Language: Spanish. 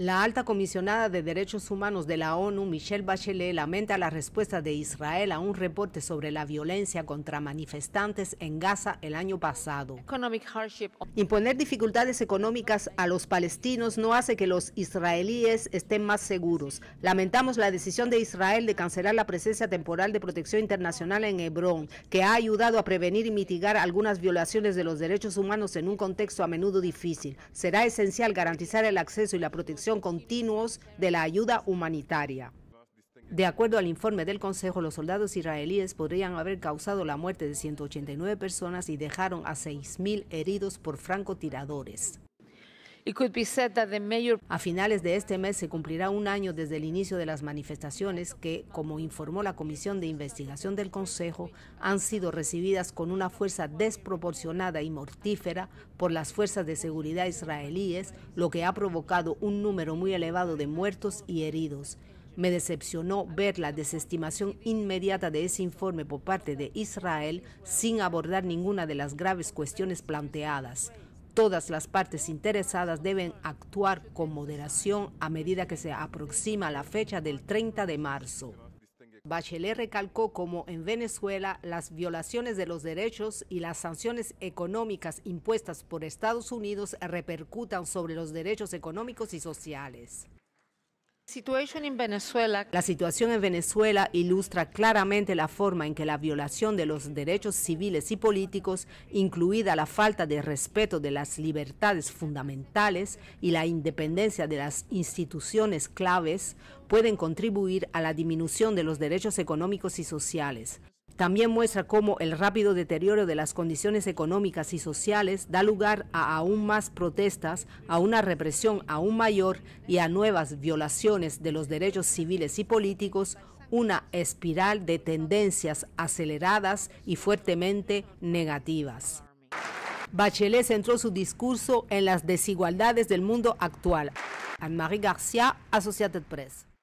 La alta comisionada de Derechos Humanos de la ONU, Michelle Bachelet, lamenta la respuesta de Israel a un reporte sobre la violencia contra manifestantes en Gaza el año pasado. Imponer dificultades económicas a los palestinos no hace que los israelíes estén más seguros. Lamentamos la decisión de Israel de cancelar la presencia temporal de protección internacional en Hebrón, que ha ayudado a prevenir y mitigar algunas violaciones de los derechos humanos en un contexto a menudo difícil. Será esencial garantizar el acceso y la protección continuos de la ayuda humanitaria. De acuerdo al informe del Consejo, los soldados israelíes podrían haber causado la muerte de 189 personas y dejaron a 6.000 heridos por francotiradores. A finales de este mes se cumplirá un año desde el inicio de las manifestaciones que, como informó la Comisión de Investigación del Consejo, han sido recibidas con una fuerza desproporcionada y mortífera por las fuerzas de seguridad israelíes, lo que ha provocado un número muy elevado de muertos y heridos. Me decepcionó ver la desestimación inmediata de ese informe por parte de Israel sin abordar ninguna de las graves cuestiones planteadas. Todas las partes interesadas deben actuar con moderación a medida que se aproxima la fecha del 30 de marzo. Bachelet recalcó cómo en Venezuela las violaciones de los derechos y las sanciones económicas impuestas por Estados Unidos repercutan sobre los derechos económicos y sociales. La situación en Venezuela ilustra claramente la forma en que la violación de los derechos civiles y políticos, incluida la falta de respeto de las libertades fundamentales y la independencia de las instituciones claves, pueden contribuir a la disminución de los derechos económicos y sociales. También muestra cómo el rápido deterioro de las condiciones económicas y sociales da lugar a aún más protestas, a una represión aún mayor y a nuevas violaciones de los derechos civiles y políticos, una espiral de tendencias aceleradas y fuertemente negativas. Bachelet centró su discurso en las desigualdades del mundo actual. Anne-Marie García, Associated Press.